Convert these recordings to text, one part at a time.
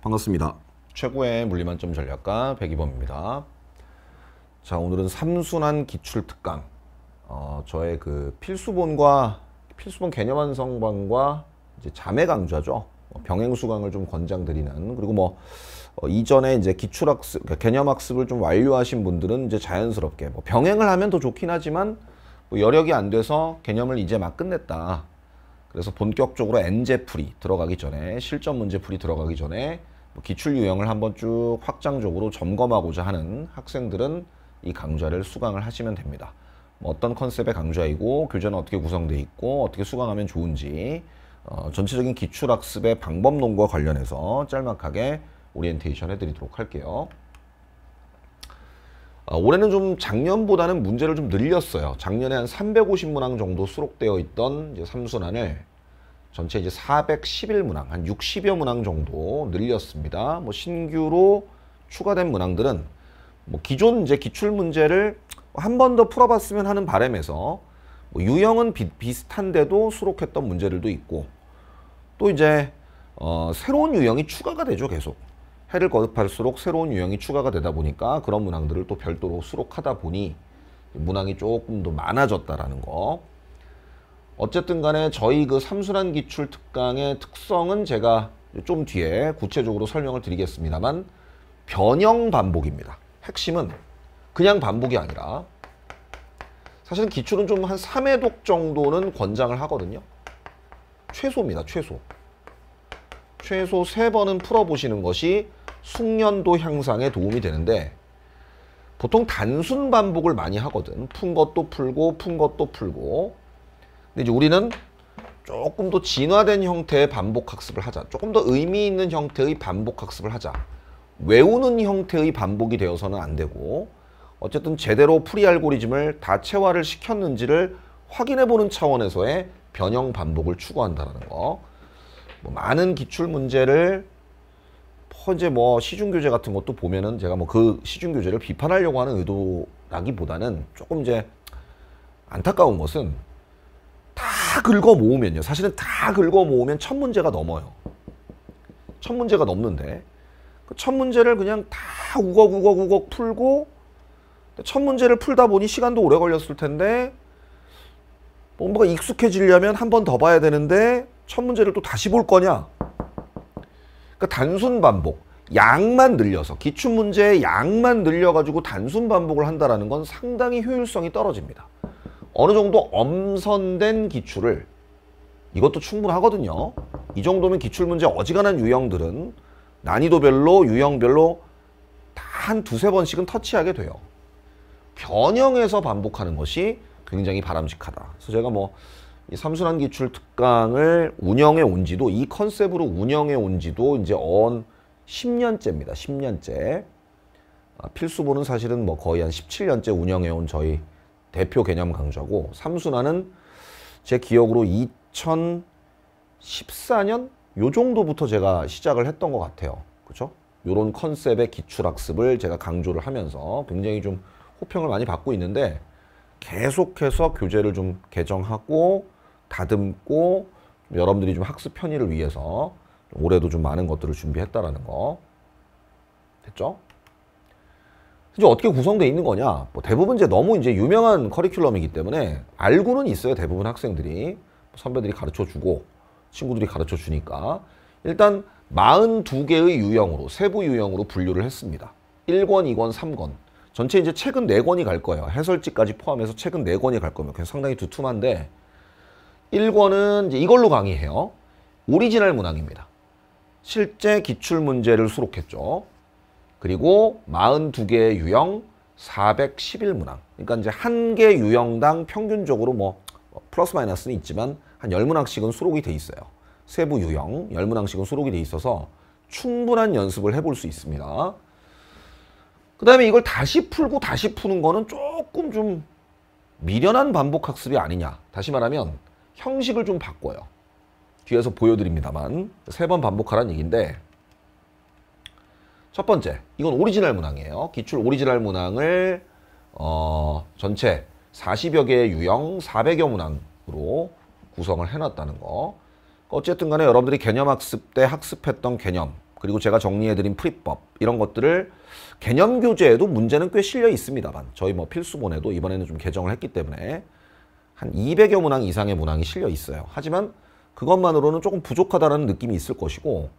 반갑습니다. 최고의 물리만점 전략가 백이범입니다. 자 오늘은 삼순환 기출 특강 어, 저의 그 필수본과 필수본 개념 완성반과 이제 자매 강좌죠. 뭐 병행 수강을 좀 권장드리는 그리고 뭐 어, 이전에 이제 기출학습 그러니까 개념 학습을 좀 완료하신 분들은 이제 자연스럽게 뭐 병행을 하면 더 좋긴 하지만 뭐 여력이 안 돼서 개념을 이제 막 끝냈다 그래서 본격적으로 엔제 풀이 들어가기 전에 실전 문제 풀이 들어가기 전에 뭐 기출 유형을 한번 쭉 확장적으로 점검하고자 하는 학생들은 이 강좌를 수강을 하시면 됩니다. 뭐 어떤 컨셉의 강좌이고 교재는 어떻게 구성돼 있고 어떻게 수강하면 좋은지 어, 전체적인 기출학습의 방법론과 관련해서 짤막하게 오리엔테이션 해드리도록 할게요. 어, 올해는 좀 작년보다는 문제를 좀 늘렸어요. 작년에 한 350문항 정도 수록되어 있던 이제 3순환을 전체 이제 411문항, 한 60여 문항 정도 늘렸습니다. 뭐 신규로 추가된 문항들은 뭐 기존 이제 기출 문제를 한 번 더 풀어봤으면 하는 바램에서 뭐 유형은 비, 비슷한데도 수록했던 문제들도 있고 또 이제 어, 새로운 유형이 추가가 되죠 계속 해를 거듭할수록 새로운 유형이 추가가 되다 보니까 그런 문항들을 또 별도로 수록하다 보니 문항이 조금 더 많아졌다라는 거. 어쨌든 간에 저희 그 삼순환 기출 특강의 특성은 제가 좀 뒤에 구체적으로 설명을 드리겠습니다만 변형 반복입니다. 핵심은 그냥 반복이 아니라 사실은 기출은 좀 한 3회독 정도는 권장을 하거든요. 최소입니다. 최소. 최소 3번은 풀어보시는 것이 숙련도 향상에 도움이 되는데 보통 단순 반복을 많이 하거든. 푼 것도 풀고 푼 것도 풀고. 근데 이제 우리는 조금 더 진화된 형태의 반복 학습을 하자. 조금 더 의미 있는 형태의 반복 학습을 하자. 외우는 형태의 반복이 되어서는 안 되고 어쨌든 제대로 프리 알고리즘을 다 체화를 시켰는지를 확인해 보는 차원에서의 변형 반복을 추구한다는 거. 뭐 많은 기출 문제를 현재 뭐 시중 교재 같은 것도 보면은 제가 뭐 그 시중 교재를 비판하려고 하는 의도라기보다는 조금 이제 안타까운 것은 다 긁어 모으면요. 사실은 다 긁어 모으면 첫 문제가 넘어요. 첫 문제가 넘는데 그첫 문제를 그냥 다 우걱우걱우걱 풀고 첫 문제를 풀다 보니 시간도 오래 걸렸을 텐데 뭔가 익숙해지려면 한 번 더 봐야 되는데 첫 문제를 또 다시 볼 거냐 그러니까 단순 반복, 양만 늘려서 기출 문제의 양만 늘려가지고 단순 반복을 한다라는 건 상당히 효율성이 떨어집니다. 어느 정도 엄선된 기출을 이것도 충분하거든요. 이 정도면 기출 문제 어지간한 유형들은 난이도별로 유형별로 다 한 두세 번씩은 터치하게 돼요. 변형해서 반복하는 것이 굉장히 바람직하다. 그래서 제가 뭐이 삼순환 기출 특강을 운영해 온 지도 이 컨셉으로 운영해 온 지도 이제 언 10년째입니다. 10년째. 아, 필수본은 사실은 뭐 거의 한 17년째 운영해 온 저희 대표 개념 강좌고 삼순환은 제 기억으로 2014년 요 정도부터 제가 시작을 했던 것 같아요. 그렇죠? 요런 컨셉의 기출학습을 제가 강조를 하면서 굉장히 좀 호평을 많이 받고 있는데 계속해서 교재를 좀 개정하고 다듬고 여러분들이 좀 학습 편의를 위해서 올해도 좀 많은 것들을 준비했다라는 거 됐죠? 이제 어떻게 구성되어 있는 거냐? 뭐 대부분 이제 너무 이제 유명한 커리큘럼이기 때문에 알고는 있어요. 대부분 학생들이 뭐 선배들이 가르쳐 주고 친구들이 가르쳐 주니까 일단 42개의 유형으로 세부 유형으로 분류를 했습니다. 1권, 2권, 3권 전체 이제 책은 4권이 갈 거예요. 해설지까지 포함해서 책은 4권이 갈 거면 그냥 상당히 두툼한데 1권은 이걸로 강의해요. 오리지널 문항입니다. 실제 기출 문제를 수록했죠. 그리고 4 2개 유형, 411문항. 그러니까 이제 한 개 유형당 평균적으로 뭐 플러스 마이너스는 있지만 한 10문항씩은 수록이 돼 있어요. 세부 유형 10문항씩은 수록이 돼 있어서 충분한 연습을 해볼 수 있습니다. 그 다음에 이걸 다시 풀고 다시 푸는 거는 조금 좀 미련한 반복 학습이 아니냐. 다시 말하면 형식을 좀 바꿔요. 뒤에서 보여드립니다만 세 번 반복하라는 얘기인데 첫 번째, 이건 오리지널 문항이에요. 기출 오리지널 문항을 어, 전체 40여 개의 유형 400여 문항으로 구성을 해놨다는 거. 어쨌든 간에 여러분들이 개념 학습 때 학습했던 개념 그리고 제가 정리해드린 프리법 이런 것들을 개념 교재에도 문제는 꽤 실려 있습니다만 저희 뭐 필수본에도 이번에는 좀 개정을 했기 때문에 한 200여 문항 이상의 문항이 실려 있어요. 하지만 그것만으로는 조금 부족하다는 느낌이 있을 것이고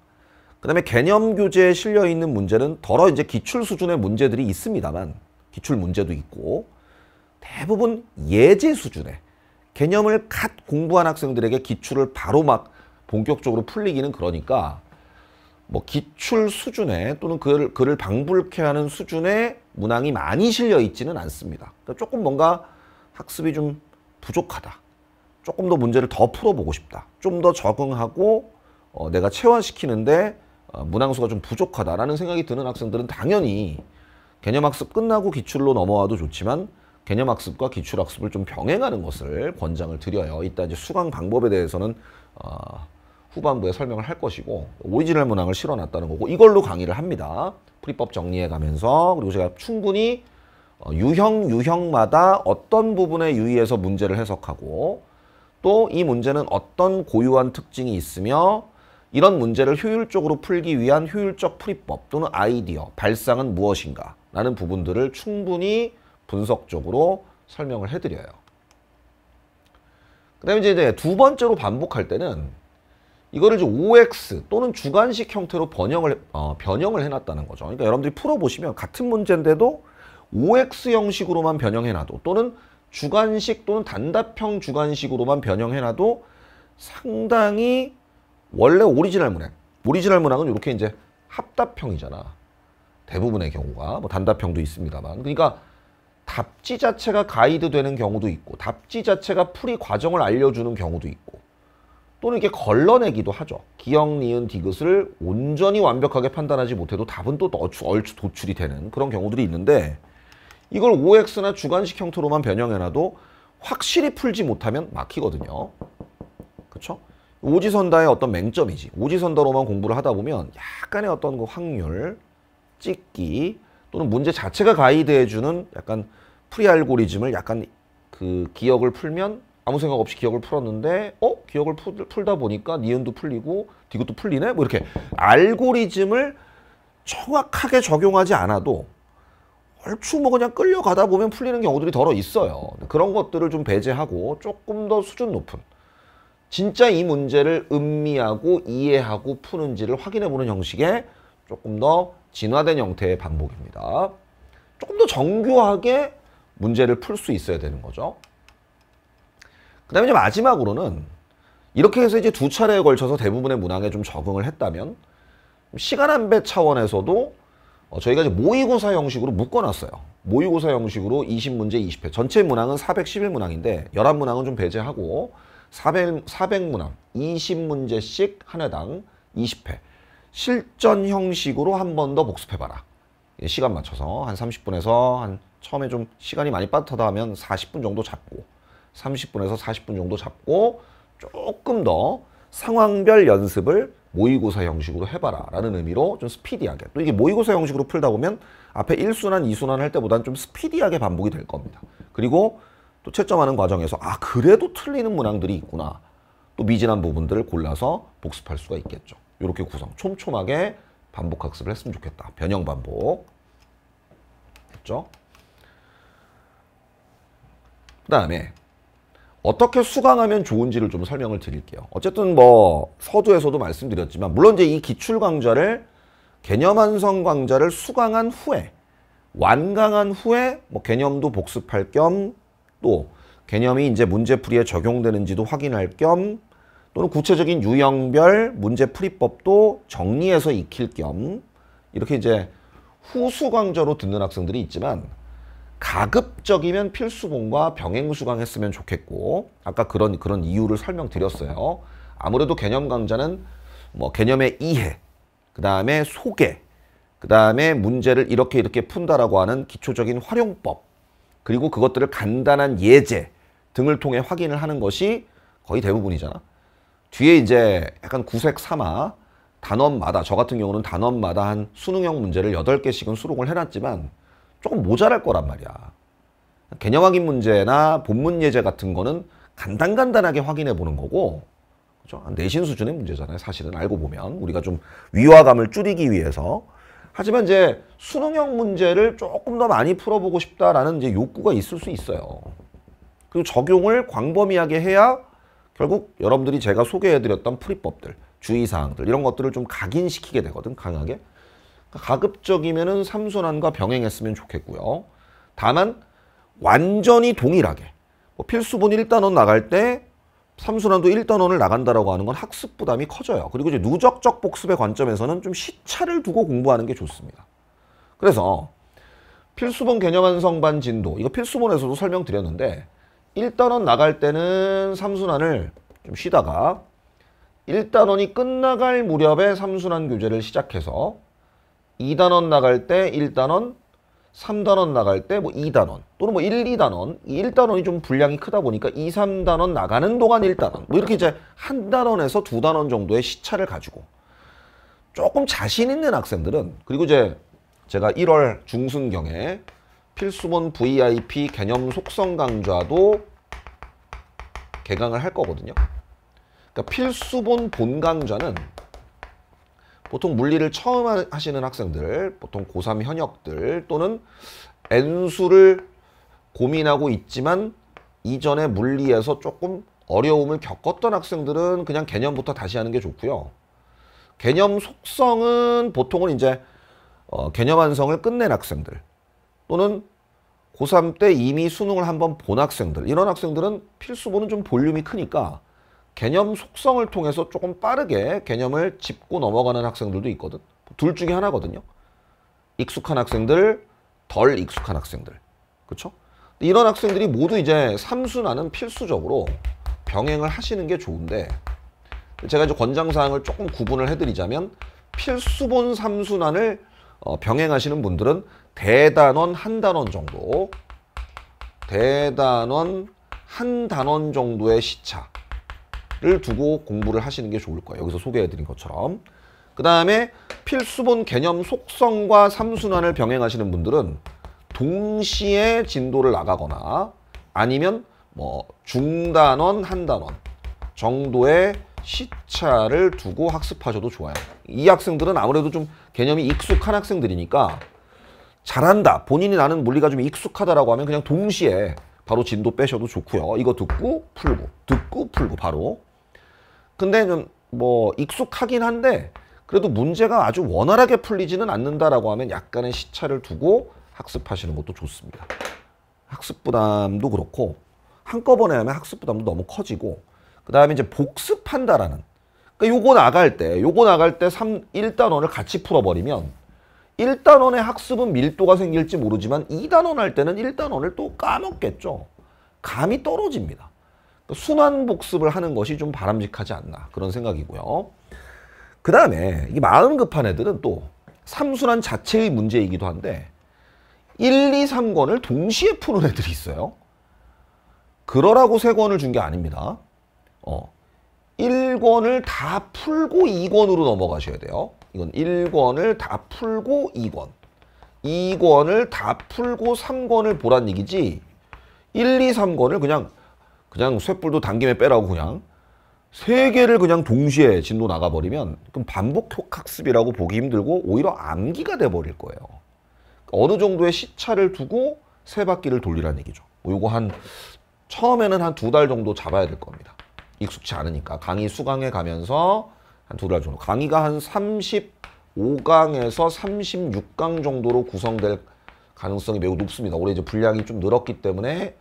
그 다음에 개념 교재에 실려 있는 문제는 더러 이제 기출 수준의 문제들이 있습니다만 기출 문제도 있고 대부분 예제 수준의 개념을 갓 공부한 학생들에게 기출을 바로 막 본격적으로 풀리기는 그러니까 뭐 기출 수준의 또는 그를, 그를 방불케 하는 수준의 문항이 많이 실려 있지는 않습니다. 그러니까 조금 뭔가 학습이 좀 부족하다. 조금 더 문제를 더 풀어보고 싶다. 좀 더 적응하고 어, 내가 체환시키는데 어, 문항수가 좀 부족하다라는 생각이 드는 학생들은 당연히 개념학습 끝나고 기출로 넘어와도 좋지만 개념학습과 기출학습을 좀 병행하는 것을 권장을 드려요. 이따 이제 수강 방법에 대해서는 어, 후반부에 설명을 할 것이고 오리지널 문항을 실어놨다는 거고 이걸로 강의를 합니다. 풀이법 정리해 가면서 그리고 제가 충분히 어, 유형 유형마다 어떤 부분에 유의해서 문제를 해석하고 또 이 문제는 어떤 고유한 특징이 있으며 이런 문제를 효율적으로 풀기 위한 효율적 풀이법 또는 아이디어, 발상은 무엇인가 라는 부분들을 충분히 분석적으로 설명을 해드려요. 그 다음에 이제 두 번째로 반복할 때는 이거를 이제 OX 또는 주관식 형태로 번역을, 어, 변형을 해놨다는 거죠. 그러니까 여러분들이 풀어보시면 같은 문제인데도 OX 형식으로만 변형해놔도 또는 주관식 또는 단답형 주관식으로만 변형해놔도 상당히 원래 오리지널 문항 오리지널 문항은 이렇게 이제 합답형이잖아 대부분의 경우가 뭐 단답형도 있습니다만 그러니까 답지 자체가 가이드 되는 경우도 있고 답지 자체가 풀이 과정을 알려주는 경우도 있고 또는 이렇게 걸러내기도 하죠 기억, 니은, 디귿을 온전히 완벽하게 판단하지 못해도 답은 또 얼추, 얼추 도출이 되는 그런 경우들이 있는데 이걸 OX나 주관식 형태로만 변형해놔도 확실히 풀지 못하면 막히거든요. 그렇죠? 오지선다의 어떤 맹점이지. 오지선다로만 공부를 하다 보면 약간의 어떤 그 확률, 찍기 또는 문제 자체가 가이드해주는 약간 프리 알고리즘을 약간 그 기억을 풀면 아무 생각 없이 기억을 풀었는데 어? 기억을 풀, 다 보니까 니은도 풀리고 디귿도 풀리네? 뭐 이렇게 알고리즘을 정확하게 적용하지 않아도 얼추 뭐 그냥 끌려가다 보면 풀리는 경우들이 더러 있어요. 그런 것들을 좀 배제하고 조금 더 수준 높은 진짜 이 문제를 음미하고 이해하고 푸는지를 확인해 보는 형식의 조금 더 진화된 형태의 반복입니다. 조금 더 정교하게 문제를 풀 수 있어야 되는 거죠. 그 다음에 마지막으로는 이렇게 해서 이제 두 차례에 걸쳐서 대부분의 문항에 좀 적응을 했다면 시간 안배 차원에서도 어, 저희가 이제 모의고사 형식으로 묶어놨어요. 모의고사 형식으로 20문제 20회. 전체 문항은 411문항인데 11문항은 좀 배제하고 400, 400문항 20문제씩 한 회당 20회. 실전 형식으로 한 번 더 복습해봐라. 예, 시간 맞춰서 한 30분에서 한 처음에 좀 시간이 많이 빠듯하다 하면 40분 정도 잡고 30분에서 40분 정도 잡고 조금 더 상황별 연습을 모의고사 형식으로 해봐라 라는 의미로 좀 스피디하게 또 이게 모의고사 형식으로 풀다 보면 앞에 1순환, 2순환 할 때보단 좀 스피디하게 반복이 될 겁니다. 그리고 또 채점하는 과정에서 아 그래도 틀리는 문항들이 있구나 또 미진한 부분들을 골라서 복습할 수가 있겠죠. 이렇게 구성 촘촘하게 반복 학습을 했으면 좋겠다. 변형 반복 했죠. 그 다음에 어떻게 수강하면 좋은지를 좀 설명을 드릴게요. 어쨌든 뭐 서두에서도 말씀드렸지만 물론 이제 이 기출 강좌를 개념 완성 강좌를 수강한 후에 완강한 후에 뭐 개념도 복습할 겸 또 개념이 이제 문제풀이에 적용되는지도 확인할 겸 또는 구체적인 유형별 문제풀이법도 정리해서 익힐 겸 이렇게 이제 후수 강좌로 듣는 학생들이 있지만 가급적이면 필수본과 병행 수강했으면 좋겠고 아까 그런 그런 이유를 설명드렸어요. 아무래도 개념 강좌는 뭐 개념의 이해, 그 다음에 소개, 그 다음에 문제를 이렇게 이렇게 푼다라고 하는 기초적인 활용법, 그리고 그것들을 간단한 예제 등을 통해 확인을 하는 것이 거의 대부분이잖아. 뒤에 이제 약간 구색 삼아 단원마다 저 같은 경우는 단원마다 한 수능형 문제를 8 개씩은 수록을 해놨지만 조금 모자랄 거란 말이야. 개념 확인 문제나 본문 예제 같은 거는 간단간단하게 확인해 보는 거고 그죠 내신 수준의 문제잖아요. 사실은 알고 보면 우리가 좀 위화감을 줄이기 위해서 하지만 이제 수능형 문제를 조금 더 많이 풀어보고 싶다라는 이제 욕구가 있을 수 있어요. 그리고 적용을 광범위하게 해야 결국 여러분들이 제가 소개해드렸던 풀이법들, 주의사항들 이런 것들을 좀 각인시키게 되거든 강하게. 가급적이면 삼순환과 병행했으면 좋겠고요. 다만 완전히 동일하게 뭐 필수본 1단원 나갈 때 삼순환도 1단원을 나간다라고 하는 건 학습 부담이 커져요. 그리고 이제 누적적 복습의 관점에서는 좀 시차를 두고 공부하는 게 좋습니다. 그래서 필수본 개념 완성반 진도 이거 필수본에서도 설명드렸는데 1단원 나갈 때는 삼순환을 좀 쉬다가 1단원이 끝나갈 무렵에 삼순환 교재를 시작해서 2단원 나갈 때 1단원, 3단원 나갈 때뭐 2단원 또는 뭐 1, 2단원 1단원이 좀 분량이 크다 보니까 2, 3단원 나가는 동안 1단원 뭐 이렇게 이제 한 단원에서 두 단원 정도의 시차를 가지고 조금 자신 있는 학생들은 그리고 이제 제가 1월 중순경에 필수본 VIP 개념 속성 강좌도 개강을 할 거거든요. 그러니까 필수본 본 강좌는 보통 물리를 처음 하시는 학생들, 보통 고3 현역들 또는 N수를 고민하고 있지만 이전에 물리에서 조금 어려움을 겪었던 학생들은 그냥 개념부터 다시 하는 게 좋고요. 개념 속성은 보통은 이제 어, 개념 완성을 끝낸 학생들 또는 고3 때 이미 수능을 한번 본 학생들 이런 학생들은 필수본은 좀 볼륨이 크니까 개념 속성을 통해서 조금 빠르게 개념을 짚고 넘어가는 학생들도 있거든. 둘 중에 하나거든요. 익숙한 학생들, 덜 익숙한 학생들. 그렇죠? 이런 학생들이 모두 이제 삼순환는 필수적으로 병행을 하시는 게 좋은데 제가 이제 권장사항을 조금 구분을 해드리자면 필수본 삼순환을 어, 병행하시는 분들은 대단원 한 단원 정도 대단원 한 단원 정도의 시차 를 두고 공부를 하시는 게 좋을 거예요. 여기서 소개해드린 것처럼. 그 다음에 필수본 개념 속성과 3순환을 병행하시는 분들은 동시에 진도를 나가거나 아니면 뭐 중단원, 한단원 정도의 시차를 두고 학습하셔도 좋아요. 이 학생들은 아무래도 좀 개념이 익숙한 학생들이니까 잘한다. 본인이 나는 물리가 좀 익숙하다라고 하면 그냥 동시에 바로 진도 빼셔도 좋고요. 이거 듣고 풀고 듣고 풀고 바로 근데 좀뭐 익숙하긴 한데 그래도 문제가 아주 원활하게 풀리지는 않는다라고 하면 약간의 시차를 두고 학습하시는 것도 좋습니다. 학습 부담도 그렇고 한꺼번에 하면 학습 부담도 너무 커지고 그 다음에 이제 복습한다라는 그러니까 요거 나갈 때 요거 나갈 때 3, 1단원을 같이 풀어버리면 1단원의 학습은 밀도가 생길지 모르지만 2단원 할 때는 1단원을 또 까먹겠죠. 감이 떨어집니다. 순환 복습을 하는 것이 좀 바람직하지 않나 그런 생각이고요. 그 다음에 이게 마음 급한 애들은 또 3순환 자체의 문제이기도 한데 1, 2, 3권을 동시에 푸는 애들이 있어요. 그러라고 3권을 준 게 아닙니다. 어. 1권을 다 풀고 2권으로 넘어가셔야 돼요. 이건 1권을 다 풀고 2권. 2권을 다 풀고 3권을 보란 얘기지 1, 2, 3권을 그냥 그냥 쇳불도 당김에 빼라고 그냥 세 개를 그냥 동시에 진도 나가버리면 그럼 반복 학습이라고 보기 힘들고 오히려 암기가 돼버릴 거예요. 어느 정도의 시차를 두고 세 바퀴를 돌리라는 얘기죠. 요거 한 처음에는 한 두 달 정도 잡아야 될 겁니다. 익숙치 않으니까 강의 수강에 가면서 한 두 달 정도 강의가 한 35강에서 36강 정도로 구성될 가능성이 매우 높습니다. 올해 이제 분량이 좀 늘었기 때문에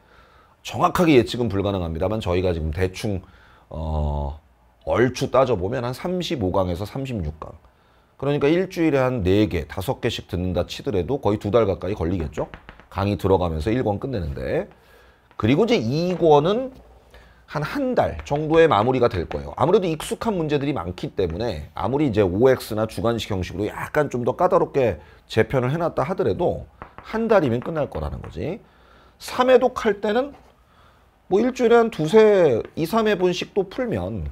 정확하게 예측은 불가능합니다만 저희가 지금 대충 어, 얼추 따져보면 한 35강에서 36강 그러니까 일주일에 한 4개, 5개씩 듣는다 치더라도 거의 두 달 가까이 걸리겠죠? 강의 들어가면서 1권 끝내는데 그리고 이제 2권은 한 한 달 정도의 마무리가 될 거예요. 아무래도 익숙한 문제들이 많기 때문에 아무리 이제 OX나 주관식 형식으로 약간 좀 더 까다롭게 재편을 해놨다 하더라도 한 달이면 끝날 거라는 거지. 3회독 할 때는 뭐 일주일에 한 두세, 2, 3회분씩또 풀면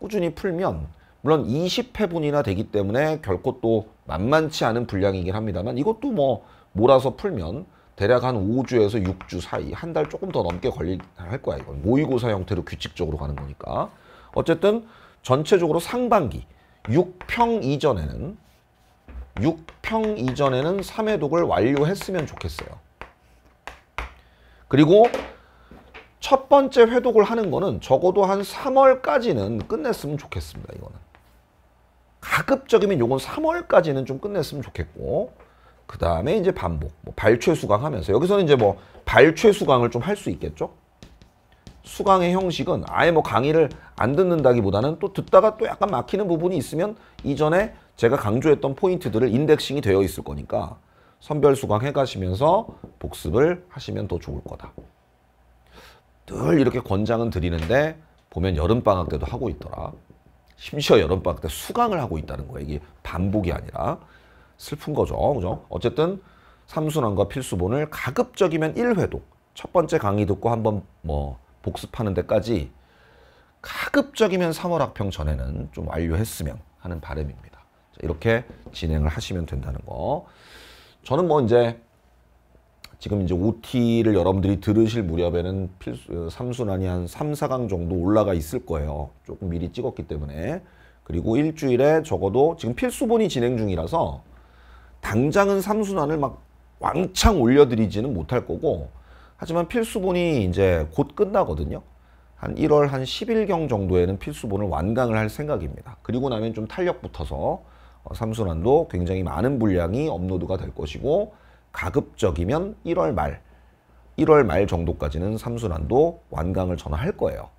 꾸준히 풀면 물론 20회분이나 되기 때문에 결코 또 만만치 않은 분량이긴 합니다만 이것도 뭐 몰아서 풀면 대략 한 5주에서 6주 사이 한 달 조금 더 넘게 걸릴 할 거야 이건 모의고사 형태로 규칙적으로 가는 거니까 어쨌든 전체적으로 상반기 6평 이전에는 6평 이전에는 3회독을 완료했으면 좋겠어요 그리고 첫 번째 회독을 하는 거는 적어도 한 3월까지는 끝냈으면 좋겠습니다. 이거는 가급적이면 요건 3월까지는 좀 끝냈으면 좋겠고 그 다음에 이제 반복 뭐 발췌 수강하면서 여기서는 이제 뭐 발췌 수강을 좀 할 수 있겠죠. 수강의 형식은 아예 뭐 강의를 안 듣는다기보다는 또 듣다가 또 약간 막히는 부분이 있으면 이전에 제가 강조했던 포인트들을 인덱싱이 되어 있을 거니까 선별 수강 해가시면서 복습을 하시면 더 좋을 거다. 늘 이렇게 권장은 드리는데 보면 여름방학 때도 하고 있더라. 심지어 여름방학 때 수강을 하고 있다는 거예요. 이게 반복이 아니라 슬픈 거죠. 그죠? 어쨌든 삼순환과 필수본을 가급적이면 1회도첫 번째 강의 듣고 한번 뭐 복습하는 데까지 가급적이면 3월 학평 전에는 좀 완료했으면 하는 바람입니다. 이렇게 진행을 하시면 된다는 거. 저는 뭐 이제 지금 이제 OT를 여러분들이 들으실 무렵에는 필수, 어, 삼순환이 한 3, 4강 정도 올라가 있을 거예요. 조금 미리 찍었기 때문에. 그리고 일주일에 적어도 지금 필수본이 진행 중이라서 당장은 삼순환을 막 왕창 올려드리지는 못할 거고 하지만 필수본이 이제 곧 끝나거든요. 한 1월 한 10일경 정도에는 필수본을 완강을 할 생각입니다. 그리고 나면 좀 탄력 붙어서 어, 삼순환도 굉장히 많은 분량이 업로드가 될 것이고 가급적이면 1월 말, 1월 말 정도까지는 삼순환도 완강을 전환할 거예요.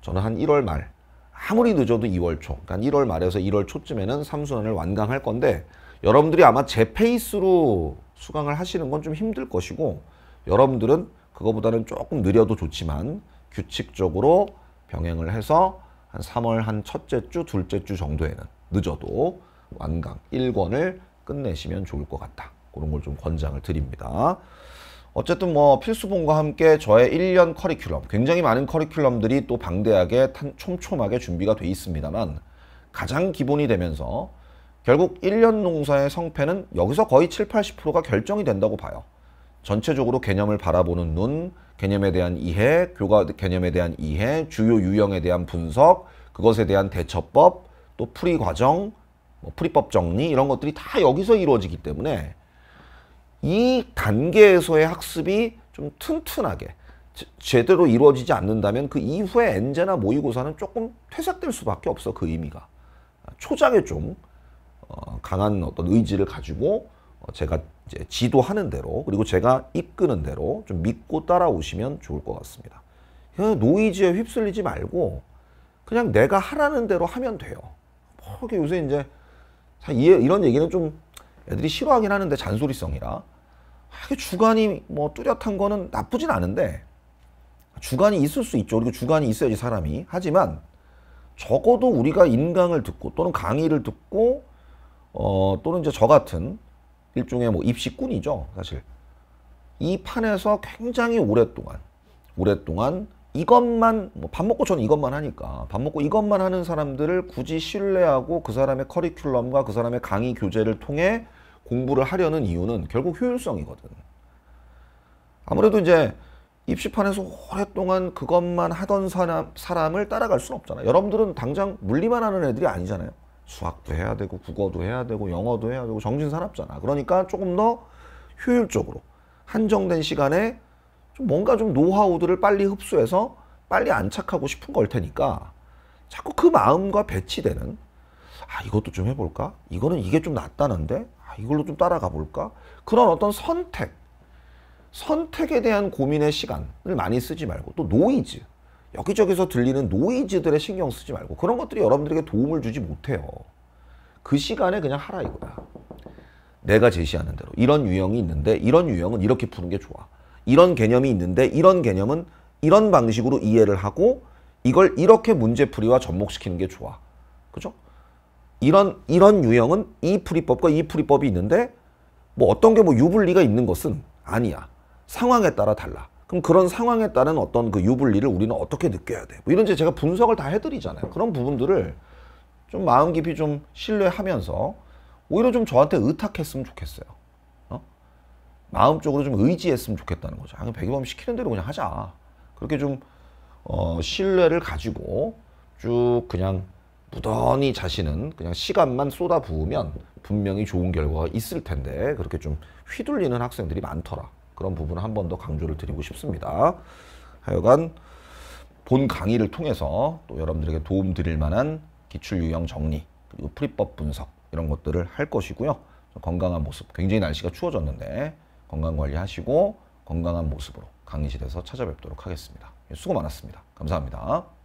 저는 한 1월 말, 아무리 늦어도 2월 초, 그러니까 1월 말에서 1월 초쯤에는 삼순환을 완강할 건데 여러분들이 아마 제 페이스로 수강을 하시는 건 좀 힘들 것이고 여러분들은 그거보다는 조금 느려도 좋지만 규칙적으로 병행을 해서 한 3월 한 첫째 주, 둘째 주 정도에는 늦어도 완강 1권을 끝내시면 좋을 것 같다. 그런 걸 좀 권장을 드립니다. 어쨌든 뭐 필수본과 함께 저의 1년 커리큘럼, 굉장히 많은 커리큘럼들이 또 방대하게 촘촘하게 준비가 돼 있습니다만 가장 기본이 되면서 결국 1년 농사의 성패는 여기서 거의 7, 80%가 결정이 된다고 봐요. 전체적으로 개념을 바라보는 눈, 개념에 대한 이해, 교과 개념에 대한 이해, 주요 유형에 대한 분석, 그것에 대한 대처법, 또 풀이 과정, 뭐 풀이법 정리 이런 것들이 다 여기서 이루어지기 때문에 이 단계에서의 학습이 좀 튼튼하게 제대로 이루어지지 않는다면 그 이후에 엔제나 모의고사는 조금 퇴색될 수밖에 없어 그 의미가 초장에 좀 어, 강한 어떤 의지를 가지고 어, 제가 이제 지도하는 대로 그리고 제가 이끄는 대로 좀 믿고 따라오시면 좋을 것 같습니다. 노이즈에 휩쓸리지 말고 그냥 내가 하라는 대로 하면 돼요. 뭐 요새 이제 이런 얘기는 좀 애들이 싫어하긴 하는데 잔소리성이라 아, 주관이 뭐 뚜렷한 거는 나쁘진 않은데 주관이 있을 수 있죠. 그리고 주관이 있어야지 사람이. 하지만 적어도 우리가 인강을 듣고 또는 강의를 듣고 어 또는 이제 저 같은 일종의 뭐 입시꾼이죠. 사실 이 판에서 굉장히 오랫동안 오랫동안 이것만 뭐 밥 먹고 저는 이것만 하니까 밥 먹고 이것만 하는 사람들을 굳이 신뢰하고 그 사람의 커리큘럼과 그 사람의 강의 교재를 통해 공부를 하려는 이유는 결국 효율성이거든. 아무래도 이제 입시판에서 오랫동안 그것만 하던 사람, 사람을 따라갈 수는 없잖아. 여러분들은 당장 물리만 하는 애들이 아니잖아요. 수학도 해야 되고 국어도 해야 되고 영어도 해야 되고 정신 사납잖아. 그러니까 조금 더 효율적으로 한정된 시간에 좀 뭔가 좀 노하우들을 빨리 흡수해서 빨리 안착하고 싶은 걸 테니까 자꾸 그 마음과 배치되는 아 이것도 좀 해볼까? 이거는 이게 좀 낫다는데 아, 이걸로 좀 따라가 볼까? 그런 어떤 선택 선택에 대한 고민의 시간을 많이 쓰지 말고 또 노이즈 여기저기서 들리는 노이즈들에 신경 쓰지 말고 그런 것들이 여러분들에게 도움을 주지 못해요. 그 시간에 그냥 하라 이거야. 내가 제시하는 대로 이런 유형이 있는데 이런 유형은 이렇게 푸는 게 좋아. 이런 개념이 있는데 이런 개념은 이런 방식으로 이해를 하고 이걸 이렇게 문제풀이와 접목시키는 게 좋아. 그죠? 이런 이런 유형은 이 풀이법과 이 풀이법이 있는데 뭐 어떤 게 뭐 유불리가 있는 것은 아니야. 상황에 따라 달라. 그럼 그런 상황에 따른 어떤 그 유불리를 우리는 어떻게 느껴야 돼? 뭐 이런 제가 분석을 다 해드리잖아요. 그런 부분들을 좀 마음 깊이 좀 신뢰하면서 오히려 좀 저한테 의탁했으면 좋겠어요. 마음적으로 좀 의지했으면 좋겠다는 거죠. 아, 백이범 시키는 대로 그냥 하자. 그렇게 좀 어, 신뢰를 가지고 쭉 그냥 무던히 자신은 그냥 시간만 쏟아 부으면 분명히 좋은 결과가 있을 텐데 그렇게 좀 휘둘리는 학생들이 많더라. 그런 부분을 한 번 더 강조를 드리고 싶습니다. 하여간 본 강의를 통해서 또 여러분들에게 도움 드릴 만한 기출 유형 정리 그리고 풀이법 분석 이런 것들을 할 것이고요. 건강한 모습 굉장히 날씨가 추워졌는데 건강관리하시고 건강한 모습으로 강의실에서 찾아뵙도록 하겠습니다. 수고 많았습니다. 감사합니다.